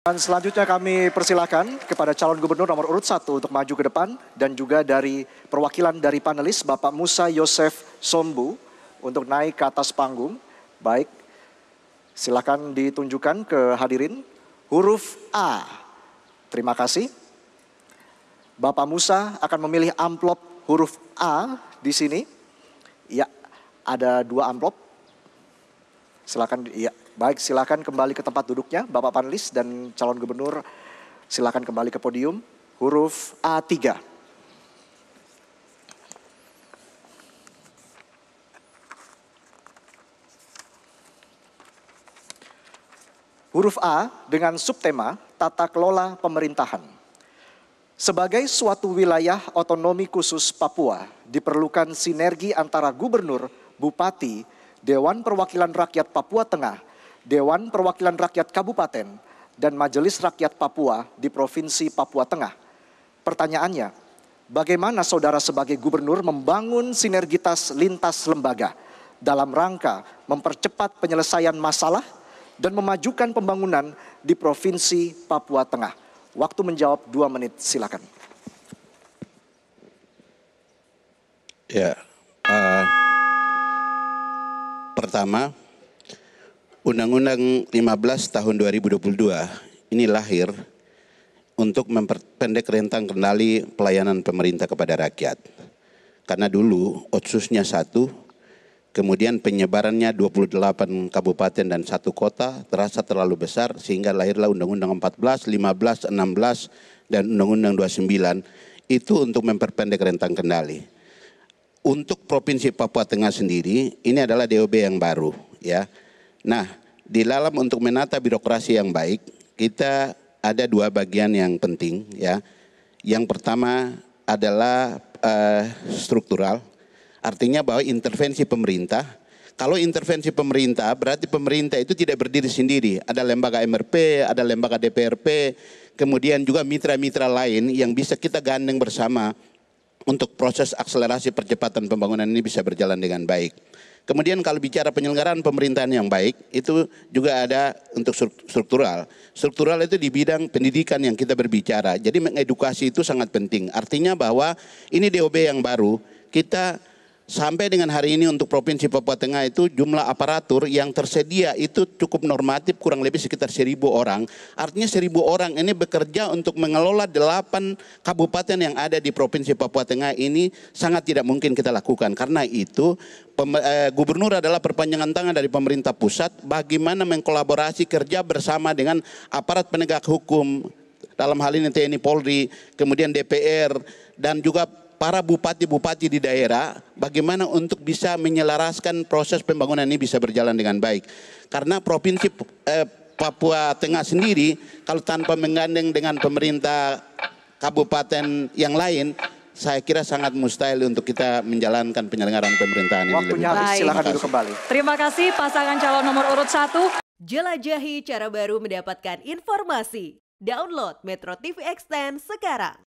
Dan selanjutnya kami persilakan kepada calon gubernur nomor urut satu untuk maju ke depan dan juga dari perwakilan dari panelis Bapak Musa Yosef Sombu untuk naik ke atas panggung. Baik, silakan ditunjukkan ke hadirin huruf A. Terima kasih. Bapak Musa akan memilih amplop huruf A di sini. Ya, ada dua amplop. Silakan, ya, Baik, silakan kembali ke tempat duduknya Bapak panelis dan calon gubernur. Silakan kembali ke podium. Huruf A3. Huruf A dengan subtema tata kelola pemerintahan. Sebagai suatu wilayah otonomi khusus Papua, diperlukan sinergi antara gubernur, bupati, Dewan Perwakilan Rakyat Papua Tengah, Dewan Perwakilan Rakyat Kabupaten, dan Majelis Rakyat Papua di Provinsi Papua Tengah. Pertanyaannya, bagaimana saudara sebagai gubernur membangun sinergitas lintas lembaga dalam rangka mempercepat penyelesaian masalah dan memajukan pembangunan di Provinsi Papua Tengah? Waktu menjawab dua menit, silakan. Ya, uh, pertama Undang-Undang 15 tahun 2022 ini lahir untuk memperpendek rentang kendali pelayanan pemerintah kepada rakyat. Karena dulu otsusnya satu, kemudian penyebarannya 28 kabupaten dan satu kota terasa terlalu besar sehingga lahirlah Undang-Undang 14, 15, 16, dan Undang-Undang 29 itu untuk memperpendek rentang kendali. Untuk Provinsi Papua Tengah sendiri, ini adalah DOB yang baru ya Nah, di dalam untuk menata birokrasi yang baik, kita ada dua bagian yang penting ya. Yang pertama adalah uh, struktural, artinya bahwa intervensi pemerintah. Kalau intervensi pemerintah berarti pemerintah itu tidak berdiri sendiri. Ada lembaga MRP, ada lembaga DPRP, kemudian juga mitra-mitra lain yang bisa kita gandeng bersama untuk proses akselerasi percepatan pembangunan ini bisa berjalan dengan baik. Kemudian kalau bicara penyelenggaraan pemerintahan yang baik, itu juga ada untuk struktural. Struktural itu di bidang pendidikan yang kita berbicara. Jadi mengedukasi itu sangat penting. Artinya bahwa ini DOB yang baru, kita Sampai dengan hari ini untuk Provinsi Papua Tengah itu jumlah aparatur yang tersedia itu cukup normatif kurang lebih sekitar seribu orang. Artinya seribu orang ini bekerja untuk mengelola delapan kabupaten yang ada di Provinsi Papua Tengah ini sangat tidak mungkin kita lakukan. Karena itu eh, gubernur adalah perpanjangan tangan dari pemerintah pusat bagaimana mengkolaborasi kerja bersama dengan aparat penegak hukum dalam hal ini TNI Polri, kemudian DPR dan juga para bupati-bupati di daerah bagaimana untuk bisa menyelaraskan proses pembangunan ini bisa berjalan dengan baik. Karena provinsi eh, Papua Tengah sendiri kalau tanpa menggandeng dengan pemerintah kabupaten yang lain saya kira sangat mustahil untuk kita menjalankan penyelenggaraan pemerintahan ini. Waktunya habis, silakan duduk kembali. Terima kasih pasangan calon nomor urut satu. Jelajahi cara baru mendapatkan informasi. Download Metro TV Extend sekarang.